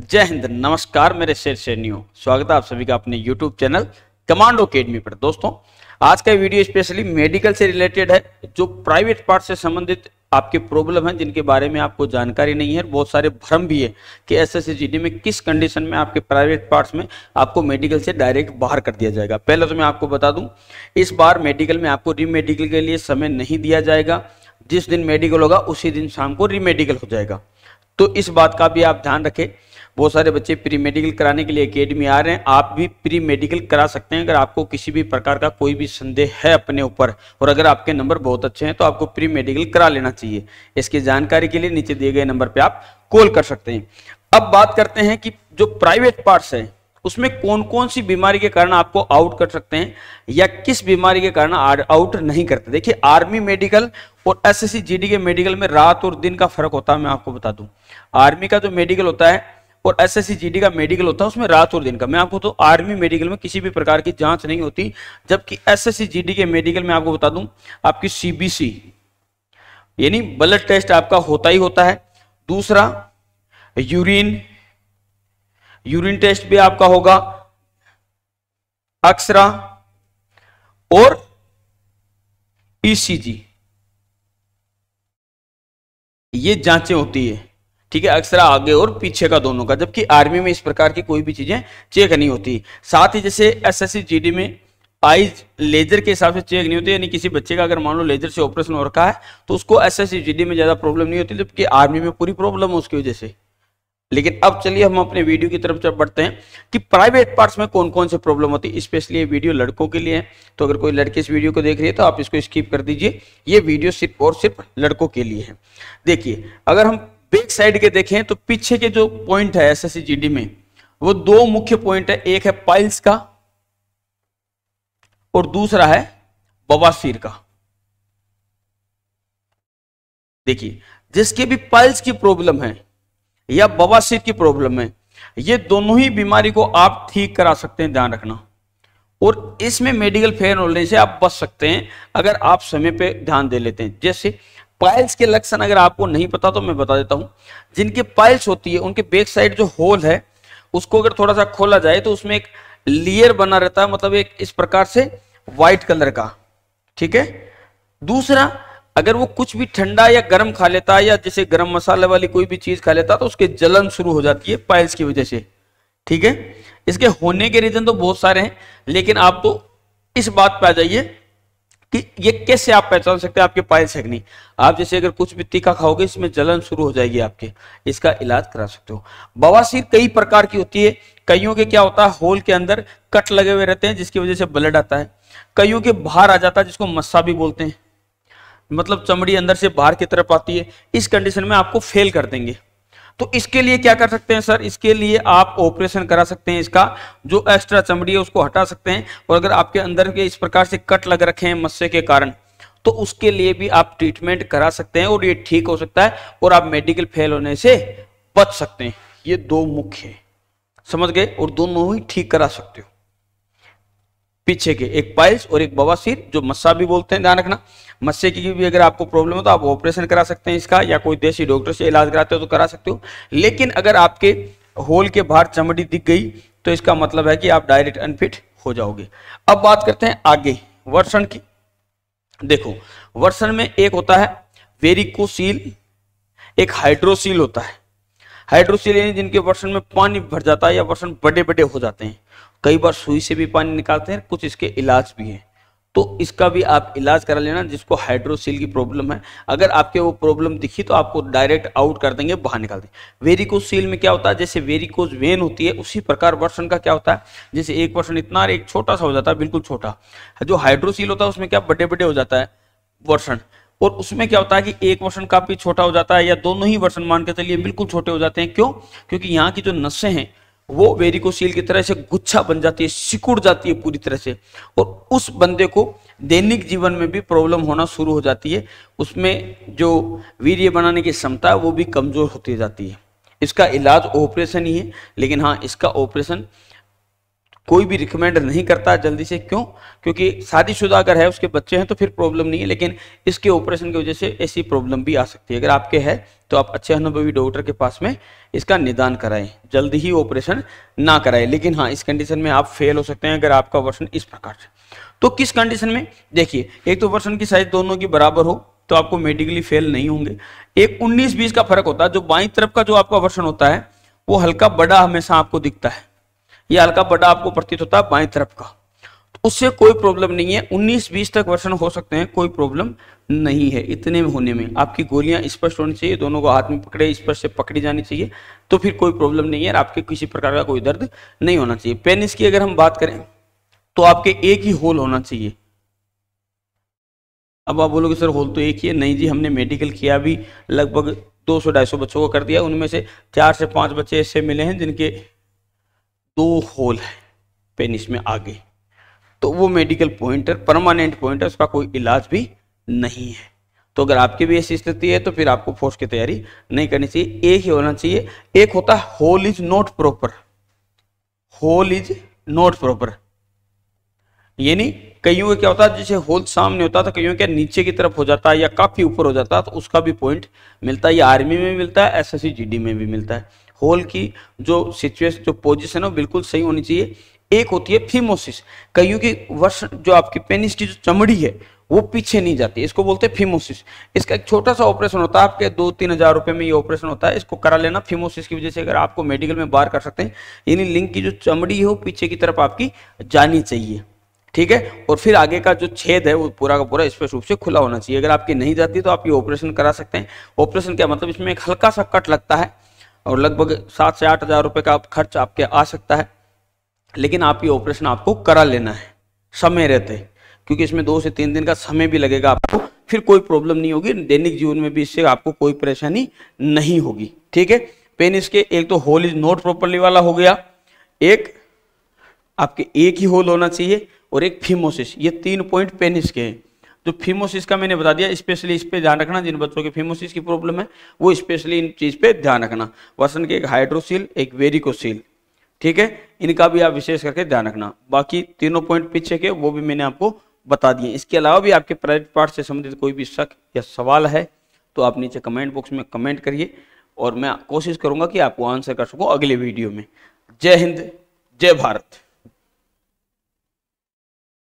जय हिंद नमस्कार मेरे शेर शेरनियों स्वागत है आप सभी का अपने यूट्यूब चैनल कमांडो अकेडमी पर दोस्तों आज का वीडियो स्पेशली मेडिकल से रिलेटेड है जो प्राइवेट पार्ट से संबंधित आपके प्रॉब्लम है जिनके बारे में आपको जानकारी नहीं है बहुत सारे भ्रम भी है कि एस एस में किस कंडीशन में आपके प्राइवेट पार्ट्स में आपको मेडिकल से डायरेक्ट बाहर कर दिया जाएगा पहले तो मैं आपको बता दूं इस बार मेडिकल में आपको रीमेडिकल के लिए समय नहीं दिया जाएगा जिस दिन मेडिकल होगा उसी दिन शाम को रीमेडिकल हो जाएगा तो इस बात का भी आप ध्यान रखें बहुत सारे बच्चे प्री मेडिकल कराने के लिए अकेडमी आ रहे हैं आप भी प्री मेडिकल करा सकते हैं अगर आपको किसी भी प्रकार का कोई भी संदेह है अपने ऊपर और अगर आपके नंबर बहुत अच्छे हैं तो आपको प्री मेडिकल करा लेना चाहिए इसकी जानकारी के लिए नीचे दिए गए नंबर पर आप कॉल कर सकते हैं अब बात करते हैं कि जो प्राइवेट पार्ट्स है उसमें कौन कौन सी बीमारी के कारण आपको आउट कर सकते हैं या किस बीमारी के कारण आउट नहीं करते देखिए आर्मी मेडिकल और एसएससी जीडी के मेडिकल में रात और दिन का फर्क होता है मैं आपको बता दूं आर्मी का जो मेडिकल होता है और एस एस का मेडिकल होता है उसमें रात और दिन का मैं आपको तो आर्मी मेडिकल में किसी भी प्रकार की जांच नहीं होती जबकि एस एस के मेडिकल में आपको बता दूं आपकी सीबीसी यानी ब्लड टेस्ट आपका होता ही होता है दूसरा यूरिन यूरिन टेस्ट भी आपका होगा अक्सरा और ईसीजी e ये जांचें होती है ठीक है अक्सर आगे और पीछे का दोनों का जबकि आर्मी में इस प्रकार की कोई भी चीजें चेक नहीं होती साथ ही जैसे एस एस में आईज लेजर के हिसाब से चेक नहीं होती यानी किसी बच्चे का अगर मान लो लेजर से ऑपरेशन हो रखा है तो उसको एस एस में ज़्यादा प्रॉब्लम नहीं होती जबकि आर्मी में पूरी प्रॉब्लम है उसकी वजह से लेकिन अब चलिए हम अपने वीडियो की तरफ जब बढ़ते हैं कि प्राइवेट पार्ट्स में कौन कौन से प्रॉब्लम होती है स्पेशली ये वीडियो लड़कों के लिए है तो अगर कोई लड़के इस वीडियो को देख रही है तो आप इसको स्किप कर दीजिए ये वीडियो सिर्फ और सिर्फ लड़कों के लिए है देखिए अगर हम बैक साइड के देखें तो पीछे के जो पॉइंट है एस एस में वो दो मुख्य पॉइंट है एक है पाइल्स का और दूसरा है बवासीर का देखिए जिसके भी पाइल्स की प्रॉब्लम है या बवासीर की प्रॉब्लम है ये दोनों ही बीमारी को आप ठीक करा सकते हैं ध्यान रखना और इसमें मेडिकल फेयर होने से आप बच सकते हैं अगर आप समय पे ध्यान दे लेते हैं जैसे पाइल्स के लक्षण अगर आपको नहीं पता तो मैं बता देता हूं जिनकी पाइल्स होती है उनके बैक साइड जो होल है उसको अगर थोड़ा सा खोला जाए तो उसमें एक लेयर बना रहता है मतलब एक इस प्रकार से व्हाइट कलर का ठीक है दूसरा अगर वो कुछ भी ठंडा या गर्म खा लेता है या जैसे गर्म मसाले वाली कोई भी चीज खा लेता तो उसके जलन शुरू हो जाती है पाइल्स की वजह से ठीक है इसके होने के रीजन तो बहुत सारे हैं लेकिन आप तो इस बात पे आ जाइए कि ये कैसे आप पहचान सकते हैं आपके पायस है नहीं आप जैसे अगर कुछ भी तीखा खाओगे इसमें जलन शुरू हो जाएगी आपके इसका इलाज करा सकते हो बवासीर कई प्रकार की होती है कईयों के क्या होता है होल के अंदर कट लगे हुए रहते हैं जिसकी वजह से ब्लड आता है कईयों के बाहर आ जाता है जिसको मस्सा भी बोलते हैं मतलब चमड़ी अंदर से बाहर की तरफ आती है इस कंडीशन में आपको फेल कर देंगे तो इसके लिए क्या कर सकते हैं सर इसके लिए आप ऑपरेशन करा सकते हैं इसका जो एक्स्ट्रा चमड़ी है उसको हटा सकते हैं और अगर आपके अंदर के इस प्रकार से कट लग रखे हैं मस्से के कारण तो उसके लिए भी आप ट्रीटमेंट करा सकते हैं और ये ठीक हो सकता है और आप मेडिकल फेल होने से बच सकते हैं ये दो मुख्य है समझ गए और दोनों ही ठीक करा सकते हो पीछे के एक पाइल्स और एक बवासीर जो मस्सा भी बोलते हैं ध्यान रखना मस्से की भी अगर आपको प्रॉब्लम हो तो आप ऑपरेशन करा सकते हैं इसका या कोई देसी डॉक्टर से इलाज कराते हो तो करा सकते हो लेकिन अगर आपके होल के बाहर चमड़ी दिख गई तो इसका मतलब है कि आप डायरेक्ट अनफिट हो जाओगे अब बात करते हैं आगे वर्षण की देखो वर्षण में एक होता है वेरिकोसील एक हाइड्रोसील होता है हाइड्रोसिलियन जिनके वर्षण में पानी भर जाता है या वर्षण बड़े बड़े हो जाते हैं कई बार सुई से भी पानी निकालते हैं कुछ इसके इलाज भी हैं तो इसका भी आप इलाज करा लेना जिसको हाइड्रोसिल की प्रॉब्लम है अगर आपके वो प्रॉब्लम दिखी तो आपको डायरेक्ट आउट कर देंगे बाहर निकाल देंगे वेरिकोज सील में क्या होता है जैसे वेरिकोज वेन होती है उसी प्रकार वर्षण का क्या होता है जैसे एक वर्षण इतना एक छोटा सा हो जाता है बिल्कुल छोटा जो हाइड्रोसील होता है उसमें क्या बड़े बड़े हो जाता है वर्षण और उसमें क्या होता है कि एक वर्षण काफी छोटा हो जाता है या दोनों ही वर्षण मान के चलिए बिल्कुल छोटे हो जाते हैं क्यों क्योंकि यहाँ की जो नशे हैं वो वेरिकोसील की तरह से गुच्छा बन जाती है सिकुड़ जाती है पूरी तरह से और उस बंदे को दैनिक जीवन में भी प्रॉब्लम होना शुरू हो जाती है उसमें जो वीर्य बनाने की क्षमता वो भी कमजोर होती जाती है इसका इलाज ऑपरेशन ही है लेकिन हाँ इसका ऑपरेशन कोई भी रिकमेंड नहीं करता जल्दी से क्यों क्योंकि शादीशुदा अगर है उसके बच्चे हैं तो फिर प्रॉब्लम नहीं है लेकिन इसके ऑपरेशन की वजह से ऐसी प्रॉब्लम भी आ सकती है अगर आपके है तो आप अच्छे अनुभवी डॉक्टर के पास में इसका निदान कराएं जल्दी ही ऑपरेशन ना कराएं लेकिन हाँ इस कंडीशन में आप फेल हो सकते हैं अगर आपका वर्षण इस प्रकार से तो किस कंडीशन में देखिए एक तो वर्षण की साइज दोनों की बराबर हो तो आपको मेडिकली फेल नहीं होंगे एक उन्नीस बीस का फर्क होता है जो बाई तरफ का जो आपका वर्षण होता है वो हल्का बड़ा हमेशा आपको दिखता है ये हल्का बड़ा आपको प्रतीत होता है बाई तरफ का तो उससे कोई प्रॉब्लम नहीं है उन्नीस बीस तक वर्षण हो सकते हैं कोई प्रॉब्लम नहीं है इतने में होने में आपकी गोलियां स्पष्ट होनी चाहिए दोनों को हाथ में पकड़े स्पष्ट से पकड़ी जानी चाहिए तो फिर कोई प्रॉब्लम नहीं है आपके किसी प्रकार का कोई दर्द नहीं होना चाहिए पेनिस की अगर हम बात करें तो आपके एक ही होल होना चाहिए अब आप बोलोगे सर होल तो एक ही है नहीं जी हमने मेडिकल किया भी लगभग दो सौ ढाई सौ बच्चों को कर दिया उनमें से चार से पांच बच्चे ऐसे मिले हैं जिनके दो होल है पेनिस में आगे तो वो मेडिकल पॉइंटर परमानेंट पॉइंटर उसका कोई इलाज भी नहीं है तो अगर आपकी भी ऐसी स्थिति है तो फिर आपको फोर्स की तैयारी नहीं करनी चाहिए एक ही होना चाहिए एक होता है hole is not proper hole is not proper यानी कईयों का क्या होता है जैसे होल सामने होता था तो कईयों क्या नीचे की तरफ हो जाता है या काफी ऊपर हो जाता है तो उसका भी पॉइंट मिलता है ये आर्मी में भी मिलता है जी डी में भी मिलता है होल की जो सिचुएशन जो पोजिशन है वो बिल्कुल सही होनी चाहिए एक होती है फीमोसिस कहीं की वर्ष जो आपकी पेनिस की जो चमड़ी है वो पीछे नहीं जाती इसको बोलते हैं फीमोसिस इसका एक छोटा सा ऑपरेशन होता है आपके दो तीन हजार रुपये में ये ऑपरेशन होता है इसको करा लेना फीमोसिस की वजह से अगर आपको मेडिकल में बाहर कर सकते हैं यानी लिंग की जो चमड़ी है वो पीछे की तरफ आपकी जानी चाहिए ठीक है और फिर आगे का जो छेद है वो पूरा का पूरा स्पष्ट रूप से खुला होना चाहिए अगर आपकी नहीं जाती तो आप ये ऑपरेशन करा सकते हैं ऑपरेशन क्या मतलब इसमें एक हल्का सा कट लगता है और लगभग सात से आठ हज़ार रुपये का आप खर्च आपके आ सकता है लेकिन आप ये ऑपरेशन आपको करा लेना है समय रहते क्योंकि इसमें दो से तीन दिन का समय भी लगेगा आपको फिर कोई प्रॉब्लम नहीं होगी दैनिक जीवन में भी इससे आपको कोई परेशानी नहीं होगी ठीक है पेन इसके एक तो होल इज नॉट प्रॉपरली वाला हो गया एक आपके एक ही होल होना चाहिए और एक फिमोसिस ये तीन पॉइंट पेनिस के हैं जो तो फीमोसिस का मैंने बता दिया स्पेशली इस पर ध्यान रखना जिन बच्चों के फीमोसिस की प्रॉब्लम है वो स्पेशली इन चीज़ पे ध्यान रखना वसन के एक हाइड्रोसील एक वेरिकोसील ठीक है इनका भी आप विशेष करके ध्यान रखना बाकी तीनों पॉइंट पीछे के वो भी मैंने आपको बता दिए इसके अलावा भी आपके प्राइवेट पार्ट से संबंधित कोई भी शक या सवाल है तो आप नीचे कमेंट बॉक्स में कमेंट करिए और मैं कोशिश करूंगा कि आपको आंसर कर सकूँ अगले वीडियो में जय हिंद जय भारत